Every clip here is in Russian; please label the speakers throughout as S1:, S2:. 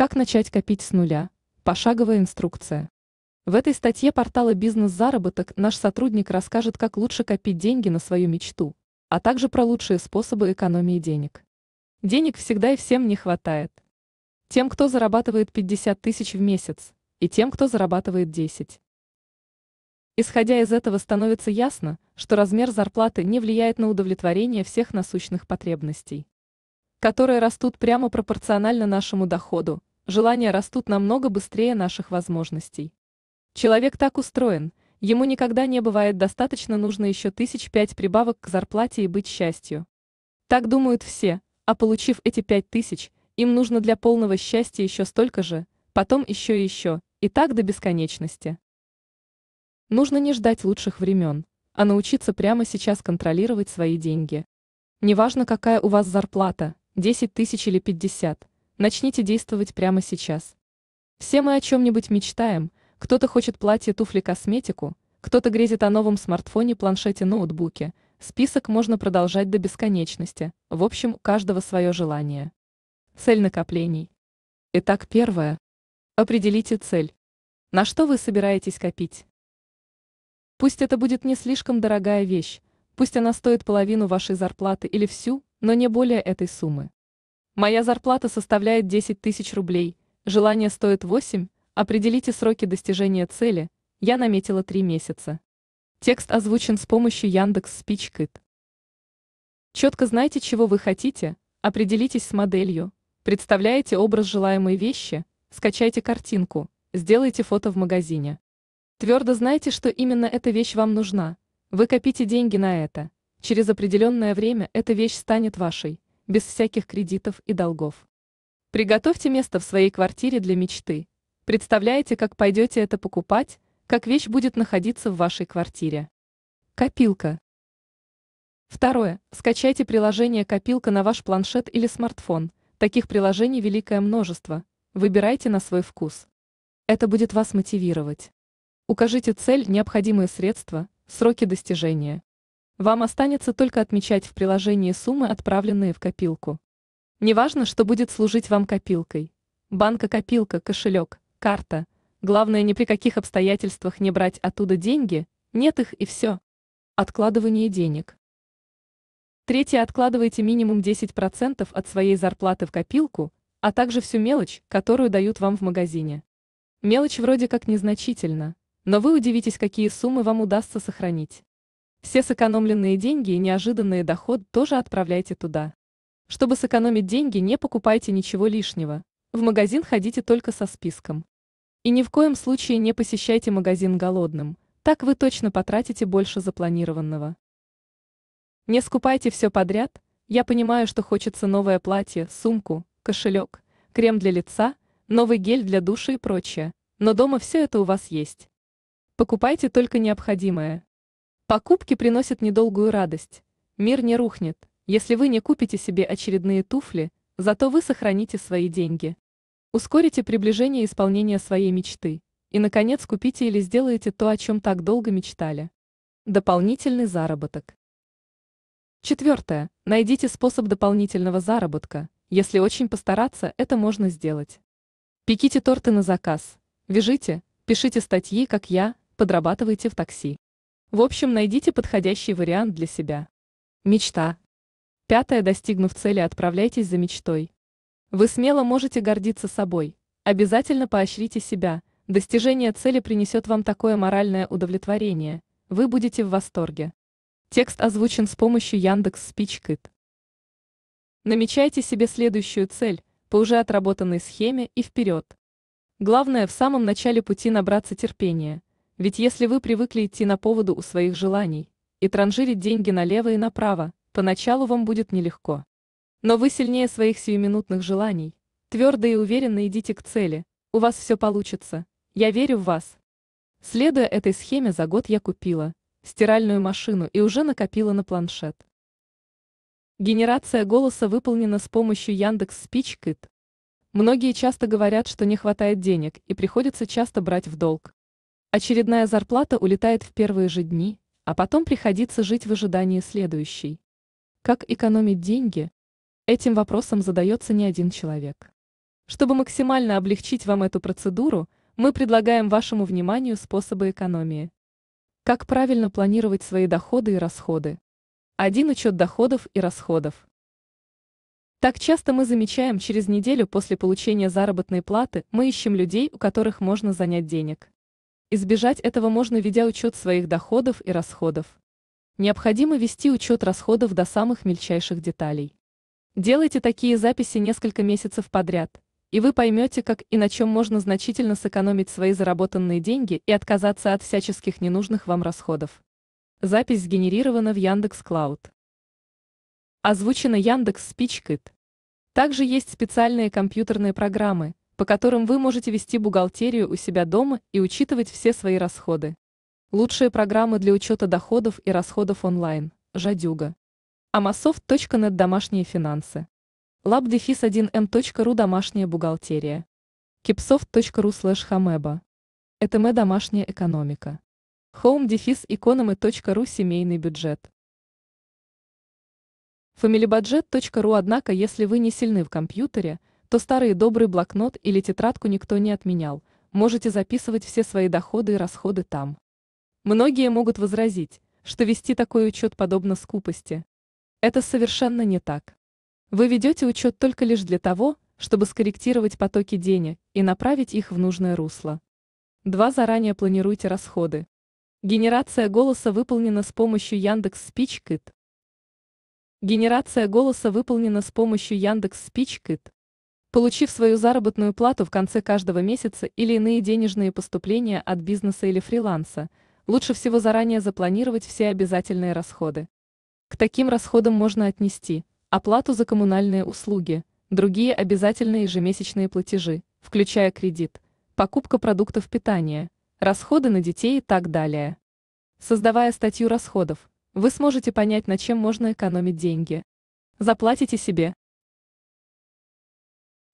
S1: Как начать копить с нуля? Пошаговая инструкция. В этой статье портала «Бизнес-заработок» наш сотрудник расскажет, как лучше копить деньги на свою мечту, а также про лучшие способы экономии денег. Денег всегда и всем не хватает. Тем, кто зарабатывает 50 тысяч в месяц, и тем, кто зарабатывает 10. Исходя из этого становится ясно, что размер зарплаты не влияет на удовлетворение всех насущных потребностей, которые растут прямо пропорционально нашему доходу, желания растут намного быстрее наших возможностей. Человек так устроен, ему никогда не бывает достаточно нужно еще тысяч пять прибавок к зарплате и быть счастью. Так думают все, а получив эти пять тысяч, им нужно для полного счастья еще столько же, потом еще и еще, и так до бесконечности. Нужно не ждать лучших времен, а научиться прямо сейчас контролировать свои деньги. Неважно, какая у вас зарплата, 10 тысяч или 50, Начните действовать прямо сейчас. Все мы о чем-нибудь мечтаем, кто-то хочет платье, туфли, косметику, кто-то грезит о новом смартфоне, планшете, ноутбуке. Список можно продолжать до бесконечности. В общем, у каждого свое желание. Цель накоплений. Итак, первое. Определите цель. На что вы собираетесь копить? Пусть это будет не слишком дорогая вещь, пусть она стоит половину вашей зарплаты или всю, но не более этой суммы. Моя зарплата составляет 10 тысяч рублей, желание стоит 8, определите сроки достижения цели, я наметила 3 месяца. Текст озвучен с помощью Яндекс Спичкит. Четко знайте, чего вы хотите, определитесь с моделью, представляете образ желаемой вещи, скачайте картинку, сделайте фото в магазине. Твердо знайте, что именно эта вещь вам нужна, вы копите деньги на это, через определенное время эта вещь станет вашей – без всяких кредитов и долгов. Приготовьте место в своей квартире для мечты. Представляете, как пойдете это покупать, как вещь будет находиться в вашей квартире. Копилка. Второе. Скачайте приложение «Копилка» на ваш планшет или смартфон. Таких приложений великое множество. Выбирайте на свой вкус. Это будет вас мотивировать. Укажите цель, необходимые средства, сроки достижения. Вам останется только отмечать в приложении суммы, отправленные в копилку. Неважно, что будет служить вам копилкой. Банка, копилка, кошелек, карта. Главное, ни при каких обстоятельствах не брать оттуда деньги, нет их и все. Откладывание денег. Третье, откладывайте минимум 10% от своей зарплаты в копилку, а также всю мелочь, которую дают вам в магазине. Мелочь вроде как незначительна, но вы удивитесь, какие суммы вам удастся сохранить. Все сэкономленные деньги и неожиданные доходы тоже отправляйте туда. Чтобы сэкономить деньги, не покупайте ничего лишнего. В магазин ходите только со списком. И ни в коем случае не посещайте магазин голодным. Так вы точно потратите больше запланированного. Не скупайте все подряд. Я понимаю, что хочется новое платье, сумку, кошелек, крем для лица, новый гель для душа и прочее. Но дома все это у вас есть. Покупайте только необходимое. Покупки приносят недолгую радость. Мир не рухнет, если вы не купите себе очередные туфли, зато вы сохраните свои деньги. Ускорите приближение исполнения своей мечты. И, наконец, купите или сделаете то, о чем так долго мечтали. Дополнительный заработок. Четвертое. Найдите способ дополнительного заработка. Если очень постараться, это можно сделать. Пеките торты на заказ. Вяжите, пишите статьи, как я, подрабатывайте в такси. В общем, найдите подходящий вариант для себя. Мечта. Пятое. Достигнув цели, отправляйтесь за мечтой. Вы смело можете гордиться собой. Обязательно поощрите себя. Достижение цели принесет вам такое моральное удовлетворение. Вы будете в восторге. Текст озвучен с помощью Яндекс Спичкит. Намечайте себе следующую цель по уже отработанной схеме и вперед. Главное в самом начале пути набраться терпения – ведь если вы привыкли идти на поводу у своих желаний и транжирить деньги налево и направо, поначалу вам будет нелегко. Но вы сильнее своих сиюминутных желаний, твердо и уверенно идите к цели, у вас все получится, я верю в вас. Следуя этой схеме, за год я купила стиральную машину и уже накопила на планшет. Генерация голоса выполнена с помощью Яндекс Спичкит. Многие часто говорят, что не хватает денег и приходится часто брать в долг. Очередная зарплата улетает в первые же дни, а потом приходится жить в ожидании следующей. Как экономить деньги? Этим вопросом задается не один человек. Чтобы максимально облегчить вам эту процедуру, мы предлагаем вашему вниманию способы экономии. Как правильно планировать свои доходы и расходы? Один учет доходов и расходов. Так часто мы замечаем, через неделю после получения заработной платы мы ищем людей, у которых можно занять денег. Избежать этого можно, ведя учет своих доходов и расходов. Необходимо вести учет расходов до самых мельчайших деталей. Делайте такие записи несколько месяцев подряд, и вы поймете, как и на чем можно значительно сэкономить свои заработанные деньги и отказаться от всяческих ненужных вам расходов. Запись сгенерирована в Яндекс Клауд. Озвучена Яндекс Спичкит. Также есть специальные компьютерные программы, по которым вы можете вести бухгалтерию у себя дома и учитывать все свои расходы. Лучшие программы для учета доходов и расходов онлайн. Жадюга. Amasoft.net Домашние финансы. labdefis1m.ru эм Домашняя бухгалтерия. kipsoft.ru slash хамеба. ЭТМ эм э Домашняя экономика. home Семейный бюджет. familybudget.ru Однако, если вы не сильны в компьютере – то старый добрый блокнот или тетрадку никто не отменял, можете записывать все свои доходы и расходы там. Многие могут возразить, что вести такой учет подобно скупости. Это совершенно не так. Вы ведете учет только лишь для того, чтобы скорректировать потоки денег и направить их в нужное русло. два Заранее планируйте расходы. Генерация голоса выполнена с помощью Яндекс Спичкит. Генерация голоса выполнена с помощью Яндекс Спичкит. Получив свою заработную плату в конце каждого месяца или иные денежные поступления от бизнеса или фриланса, лучше всего заранее запланировать все обязательные расходы. К таким расходам можно отнести оплату за коммунальные услуги, другие обязательные ежемесячные платежи, включая кредит, покупка продуктов питания, расходы на детей и так далее. Создавая статью расходов, вы сможете понять, на чем можно экономить деньги. Заплатите себе,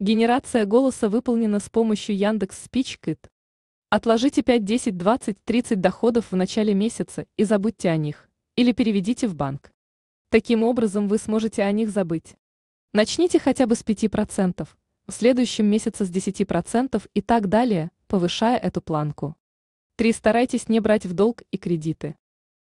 S1: Генерация голоса выполнена с помощью Яндекс Спичкит. Отложите 5, 10, 20, 30 доходов в начале месяца и забудьте о них, или переведите в банк. Таким образом вы сможете о них забыть. Начните хотя бы с 5%, в следующем месяце с 10% и так далее, повышая эту планку. 3. Старайтесь не брать в долг и кредиты.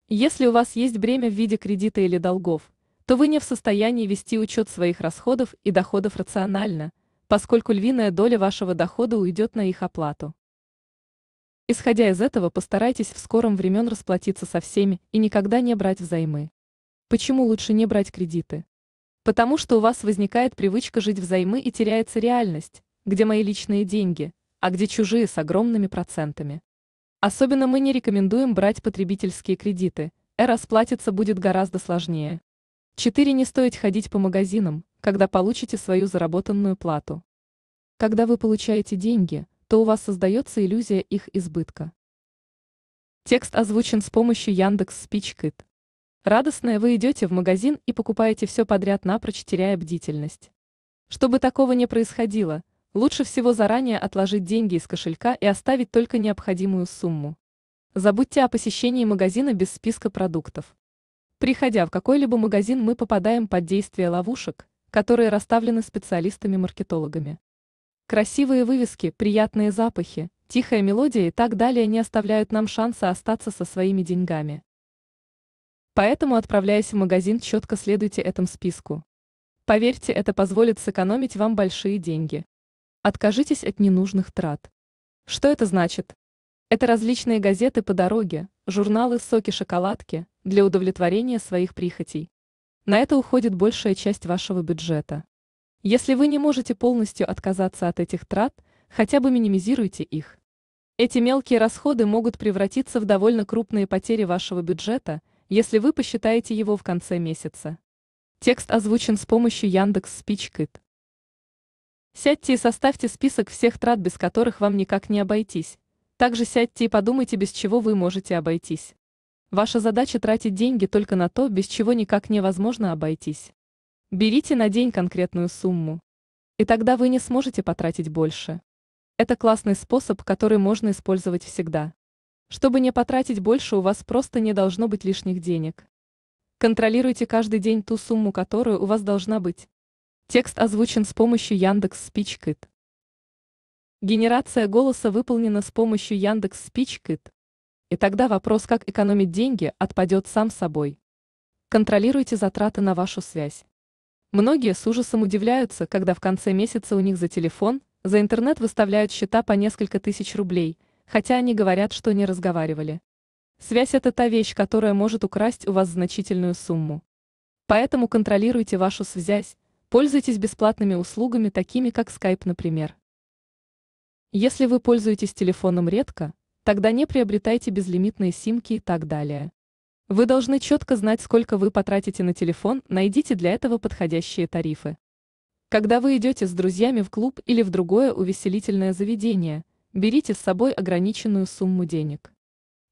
S1: Если у вас есть бремя в виде кредита или долгов, то вы не в состоянии вести учет своих расходов и доходов рационально – поскольку львиная доля вашего дохода уйдет на их оплату. Исходя из этого, постарайтесь в скором времен расплатиться со всеми и никогда не брать взаймы. Почему лучше не брать кредиты? Потому что у вас возникает привычка жить взаймы и теряется реальность, где мои личные деньги, а где чужие с огромными процентами. Особенно мы не рекомендуем брать потребительские кредиты, и э, расплатиться будет гораздо сложнее. 4. Не стоит ходить по магазинам, когда получите свою заработанную плату. Когда вы получаете деньги, то у вас создается иллюзия их избытка. Текст озвучен с помощью Яндекс Спичкит. Радостное вы идете в магазин и покупаете все подряд напрочь, теряя бдительность. Чтобы такого не происходило, лучше всего заранее отложить деньги из кошелька и оставить только необходимую сумму. Забудьте о посещении магазина без списка продуктов. Приходя в какой-либо магазин, мы попадаем под действие ловушек, которые расставлены специалистами-маркетологами. Красивые вывески, приятные запахи, тихая мелодия и так далее не оставляют нам шанса остаться со своими деньгами. Поэтому, отправляясь в магазин, четко следуйте этому списку. Поверьте, это позволит сэкономить вам большие деньги. Откажитесь от ненужных трат. Что это значит? Это различные газеты по дороге, журналы «Соки шоколадки» для удовлетворения своих прихотей. На это уходит большая часть вашего бюджета. Если вы не можете полностью отказаться от этих трат, хотя бы минимизируйте их. Эти мелкие расходы могут превратиться в довольно крупные потери вашего бюджета, если вы посчитаете его в конце месяца. Текст озвучен с помощью Яндекс Спичкит. Сядьте и составьте список всех трат, без которых вам никак не обойтись, также сядьте и подумайте, без чего вы можете обойтись. Ваша задача тратить деньги только на то, без чего никак невозможно обойтись. Берите на день конкретную сумму. И тогда вы не сможете потратить больше. Это классный способ, который можно использовать всегда. Чтобы не потратить больше, у вас просто не должно быть лишних денег. Контролируйте каждый день ту сумму, которую у вас должна быть. Текст озвучен с помощью Яндекс Спичкит. Генерация голоса выполнена с помощью Яндекс Спичкит. И тогда вопрос, как экономить деньги, отпадет сам собой. Контролируйте затраты на вашу связь. Многие с ужасом удивляются, когда в конце месяца у них за телефон, за интернет выставляют счета по несколько тысяч рублей, хотя они говорят, что не разговаривали. Связь – это та вещь, которая может украсть у вас значительную сумму. Поэтому контролируйте вашу связь, пользуйтесь бесплатными услугами, такими как Skype, например. Если вы пользуетесь телефоном редко, тогда не приобретайте безлимитные симки и так далее. Вы должны четко знать, сколько вы потратите на телефон, найдите для этого подходящие тарифы. Когда вы идете с друзьями в клуб или в другое увеселительное заведение, берите с собой ограниченную сумму денег.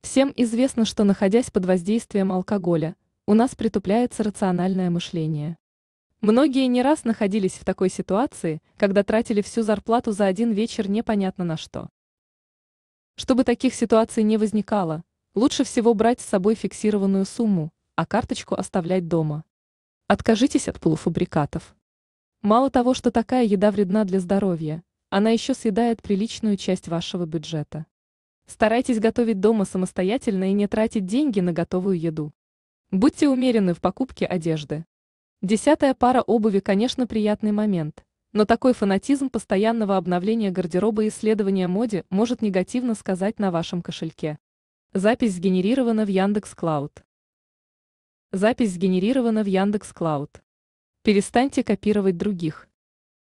S1: Всем известно, что находясь под воздействием алкоголя, у нас притупляется рациональное мышление. Многие не раз находились в такой ситуации, когда тратили всю зарплату за один вечер непонятно на что. Чтобы таких ситуаций не возникало, лучше всего брать с собой фиксированную сумму, а карточку оставлять дома. Откажитесь от полуфабрикатов. Мало того, что такая еда вредна для здоровья, она еще съедает приличную часть вашего бюджета. Старайтесь готовить дома самостоятельно и не тратить деньги на готовую еду. Будьте умерены в покупке одежды. Десятая пара обуви, конечно, приятный момент, но такой фанатизм постоянного обновления гардероба и исследования моде может негативно сказать на вашем кошельке. Запись сгенерирована в Яндекс Клауд. Запись сгенерирована в Яндекс Клауд. Перестаньте копировать других.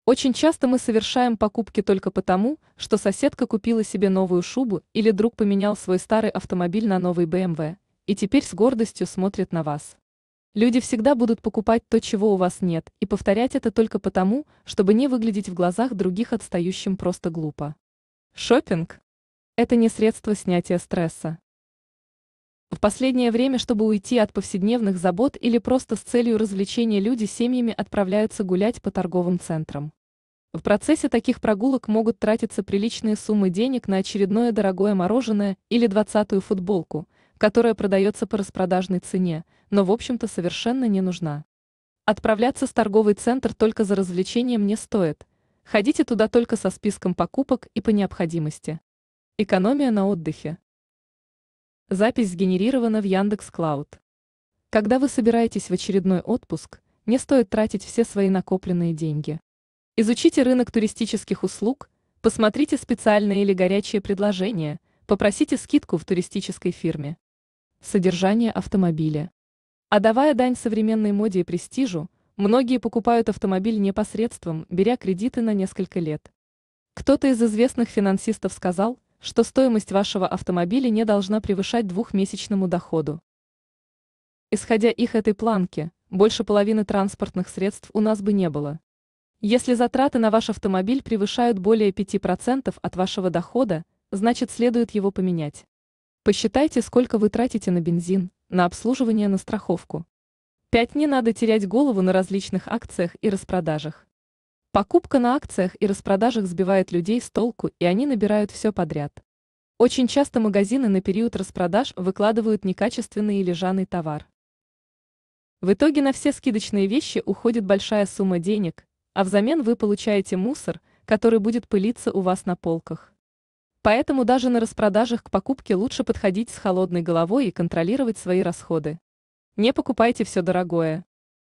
S1: Очень часто мы совершаем покупки только потому, что соседка купила себе новую шубу или друг поменял свой старый автомобиль на новый BMW, эм и теперь с гордостью смотрит на вас. Люди всегда будут покупать то, чего у вас нет, и повторять это только потому, чтобы не выглядеть в глазах других отстающим просто глупо. Шопинг – это не средство снятия стресса. В последнее время, чтобы уйти от повседневных забот или просто с целью развлечения, люди семьями отправляются гулять по торговым центрам. В процессе таких прогулок могут тратиться приличные суммы денег на очередное дорогое мороженое или двадцатую футболку, которая продается по распродажной цене – но в общем-то совершенно не нужна. Отправляться в торговый центр только за развлечением не стоит. Ходите туда только со списком покупок и по необходимости. Экономия на отдыхе. Запись сгенерирована в Яндекс Клауд. Когда вы собираетесь в очередной отпуск, не стоит тратить все свои накопленные деньги. Изучите рынок туристических услуг, посмотрите специальные или горячие предложения, попросите скидку в туристической фирме. Содержание автомобиля. А давая дань современной моде и престижу, многие покупают автомобиль не посредством, беря кредиты на несколько лет. Кто-то из известных финансистов сказал, что стоимость вашего автомобиля не должна превышать двухмесячному доходу. Исходя их этой планки, больше половины транспортных средств у нас бы не было. Если затраты на ваш автомобиль превышают более 5% от вашего дохода, значит следует его поменять. Посчитайте, сколько вы тратите на бензин, на обслуживание на страховку. 5. Не надо терять голову на различных акциях и распродажах. Покупка на акциях и распродажах сбивает людей с толку, и они набирают все подряд. Очень часто магазины на период распродаж выкладывают некачественный или жаный товар. В итоге на все скидочные вещи уходит большая сумма денег, а взамен вы получаете мусор, который будет пылиться у вас на полках. Поэтому даже на распродажах к покупке лучше подходить с холодной головой и контролировать свои расходы. Не покупайте все дорогое.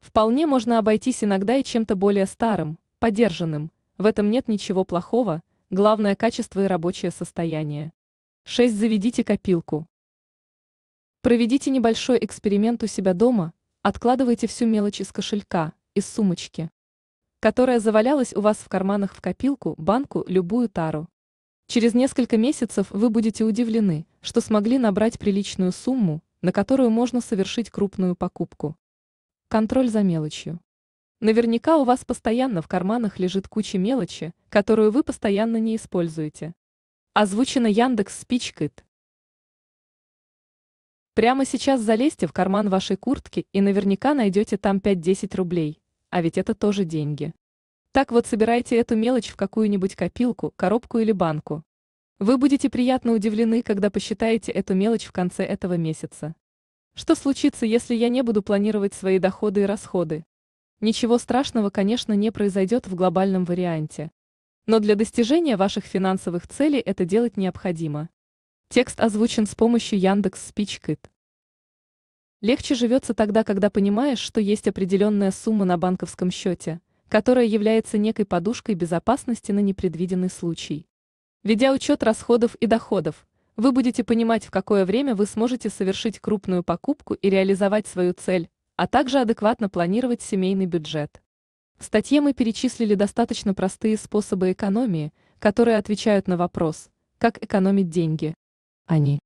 S1: Вполне можно обойтись иногда и чем-то более старым, подержанным. В этом нет ничего плохого, главное качество и рабочее состояние. 6. Заведите копилку. Проведите небольшой эксперимент у себя дома, откладывайте всю мелочь из кошелька, из сумочки, которая завалялась у вас в карманах в копилку, банку, любую тару. Через несколько месяцев вы будете удивлены, что смогли набрать приличную сумму, на которую можно совершить крупную покупку. Контроль за мелочью. Наверняка у вас постоянно в карманах лежит куча мелочи, которую вы постоянно не используете. Озвучено Яндекс Спичкит. Прямо сейчас залезьте в карман вашей куртки и наверняка найдете там 5-10 рублей, а ведь это тоже деньги. Так вот собирайте эту мелочь в какую-нибудь копилку, коробку или банку. Вы будете приятно удивлены, когда посчитаете эту мелочь в конце этого месяца. Что случится, если я не буду планировать свои доходы и расходы? Ничего страшного, конечно, не произойдет в глобальном варианте. Но для достижения ваших финансовых целей это делать необходимо. Текст озвучен с помощью Яндекс Спичкит. Легче живется тогда, когда понимаешь, что есть определенная сумма на банковском счете, которая является некой подушкой безопасности на непредвиденный случай. Ведя учет расходов и доходов, вы будете понимать, в какое время вы сможете совершить крупную покупку и реализовать свою цель, а также адекватно планировать семейный бюджет. В статье мы перечислили достаточно простые способы экономии, которые отвечают на вопрос, как экономить деньги. Они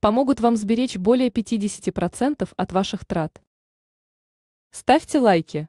S1: помогут вам сберечь более 50% от ваших трат. Ставьте лайки.